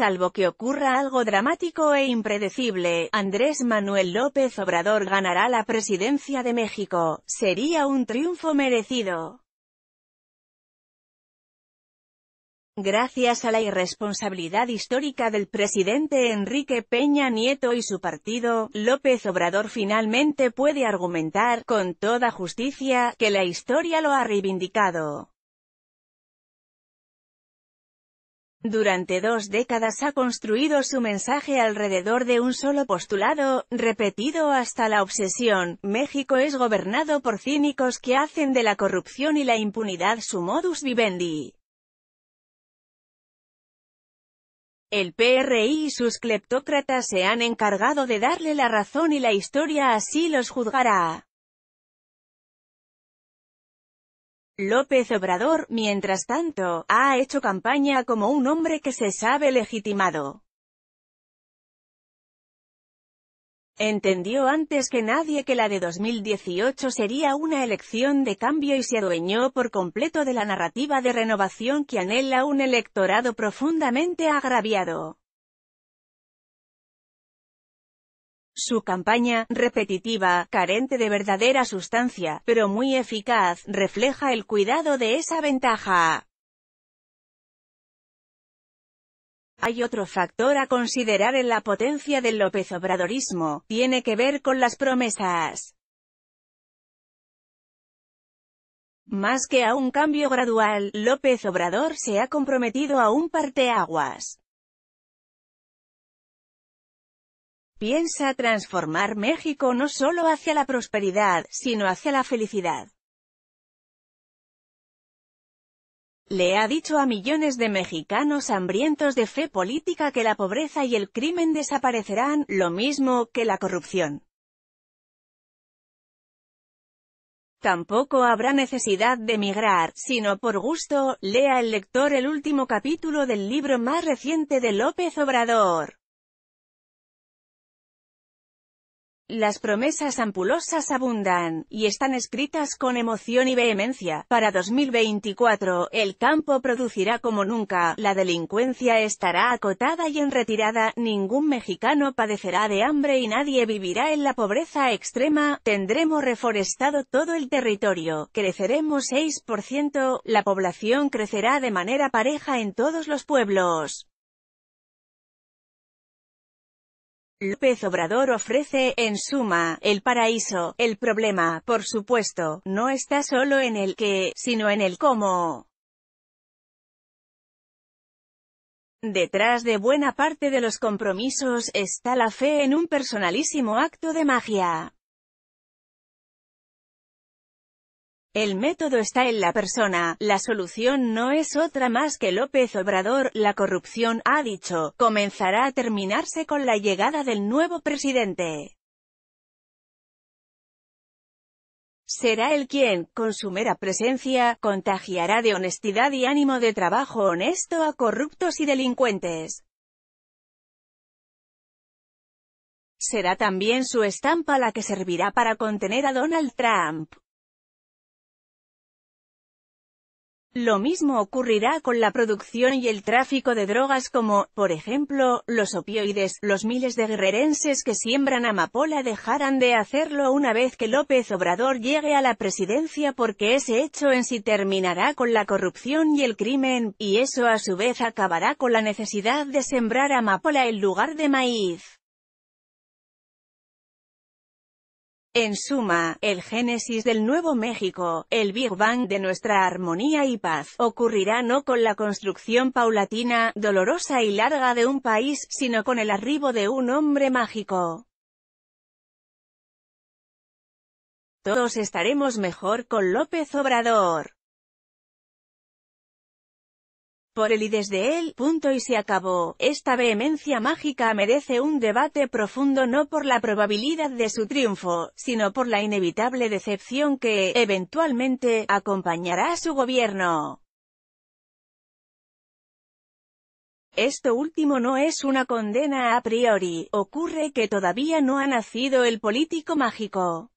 Salvo que ocurra algo dramático e impredecible, Andrés Manuel López Obrador ganará la presidencia de México. Sería un triunfo merecido. Gracias a la irresponsabilidad histórica del presidente Enrique Peña Nieto y su partido, López Obrador finalmente puede argumentar, con toda justicia, que la historia lo ha reivindicado. Durante dos décadas ha construido su mensaje alrededor de un solo postulado, repetido hasta la obsesión, México es gobernado por cínicos que hacen de la corrupción y la impunidad su modus vivendi. El PRI y sus cleptócratas se han encargado de darle la razón y la historia así los juzgará. López Obrador, mientras tanto, ha hecho campaña como un hombre que se sabe legitimado. Entendió antes que nadie que la de 2018 sería una elección de cambio y se adueñó por completo de la narrativa de renovación que anhela un electorado profundamente agraviado. Su campaña, repetitiva, carente de verdadera sustancia, pero muy eficaz, refleja el cuidado de esa ventaja. Hay otro factor a considerar en la potencia del López Obradorismo, tiene que ver con las promesas. Más que a un cambio gradual, López Obrador se ha comprometido a un parteaguas. Piensa transformar México no solo hacia la prosperidad, sino hacia la felicidad. Le ha dicho a millones de mexicanos hambrientos de fe política que la pobreza y el crimen desaparecerán, lo mismo que la corrupción. Tampoco habrá necesidad de emigrar, sino por gusto, lea el lector el último capítulo del libro más reciente de López Obrador. Las promesas ampulosas abundan, y están escritas con emoción y vehemencia. Para 2024, el campo producirá como nunca, la delincuencia estará acotada y en retirada, ningún mexicano padecerá de hambre y nadie vivirá en la pobreza extrema, tendremos reforestado todo el territorio, creceremos 6%, la población crecerá de manera pareja en todos los pueblos. López Obrador ofrece, en suma, el paraíso. El problema, por supuesto, no está solo en el qué, sino en el cómo. Detrás de buena parte de los compromisos, está la fe en un personalísimo acto de magia. El método está en la persona, la solución no es otra más que López Obrador, la corrupción, ha dicho, comenzará a terminarse con la llegada del nuevo presidente. Será el quien, con su mera presencia, contagiará de honestidad y ánimo de trabajo honesto a corruptos y delincuentes. Será también su estampa la que servirá para contener a Donald Trump. Lo mismo ocurrirá con la producción y el tráfico de drogas como, por ejemplo, los opioides. Los miles de guerrerenses que siembran amapola dejarán de hacerlo una vez que López Obrador llegue a la presidencia porque ese hecho en sí terminará con la corrupción y el crimen, y eso a su vez acabará con la necesidad de sembrar amapola en lugar de maíz. En suma, el génesis del Nuevo México, el Big Bang de nuestra armonía y paz, ocurrirá no con la construcción paulatina, dolorosa y larga de un país, sino con el arribo de un hombre mágico. Todos estaremos mejor con López Obrador por él y desde él, punto y se acabó. Esta vehemencia mágica merece un debate profundo no por la probabilidad de su triunfo, sino por la inevitable decepción que, eventualmente, acompañará a su gobierno. Esto último no es una condena a priori, ocurre que todavía no ha nacido el político mágico.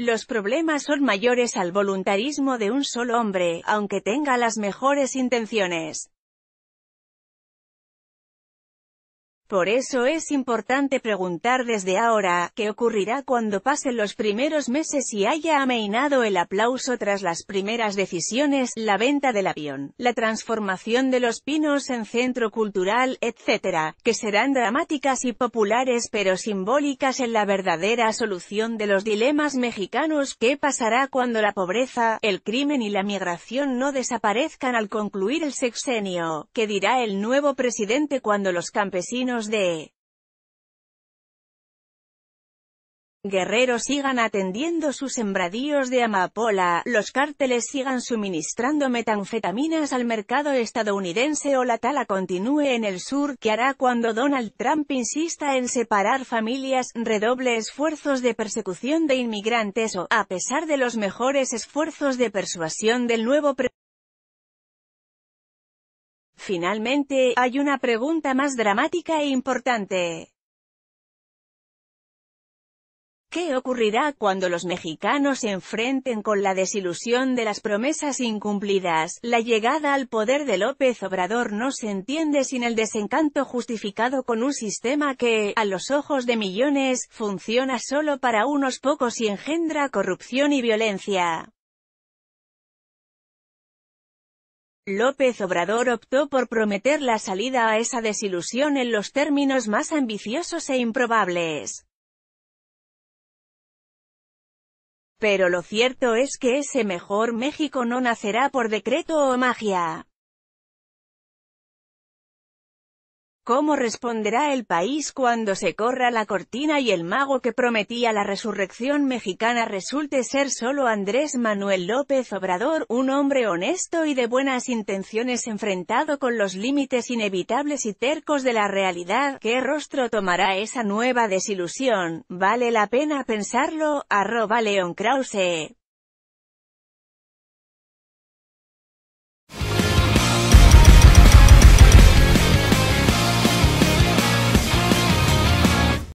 Los problemas son mayores al voluntarismo de un solo hombre, aunque tenga las mejores intenciones. Por eso es importante preguntar desde ahora, qué ocurrirá cuando pasen los primeros meses y haya ameinado el aplauso tras las primeras decisiones, la venta del avión, la transformación de los pinos en centro cultural, etc., que serán dramáticas y populares pero simbólicas en la verdadera solución de los dilemas mexicanos, qué pasará cuando la pobreza, el crimen y la migración no desaparezcan al concluir el sexenio, qué dirá el nuevo presidente cuando los campesinos de Guerreros sigan atendiendo sus sembradíos de amapola, los cárteles sigan suministrando metanfetaminas al mercado estadounidense o la tala continúe en el sur ¿qué hará cuando Donald Trump insista en separar familias, redoble esfuerzos de persecución de inmigrantes o, a pesar de los mejores esfuerzos de persuasión del nuevo presidente? Finalmente, hay una pregunta más dramática e importante. ¿Qué ocurrirá cuando los mexicanos se enfrenten con la desilusión de las promesas incumplidas? La llegada al poder de López Obrador no se entiende sin el desencanto justificado con un sistema que, a los ojos de millones, funciona solo para unos pocos y engendra corrupción y violencia. López Obrador optó por prometer la salida a esa desilusión en los términos más ambiciosos e improbables. Pero lo cierto es que ese mejor México no nacerá por decreto o magia. ¿Cómo responderá el país cuando se corra la cortina y el mago que prometía la resurrección mexicana resulte ser solo Andrés Manuel López Obrador, un hombre honesto y de buenas intenciones enfrentado con los límites inevitables y tercos de la realidad? ¿Qué rostro tomará esa nueva desilusión? ¿Vale la pena pensarlo? Arroba Leon Krause.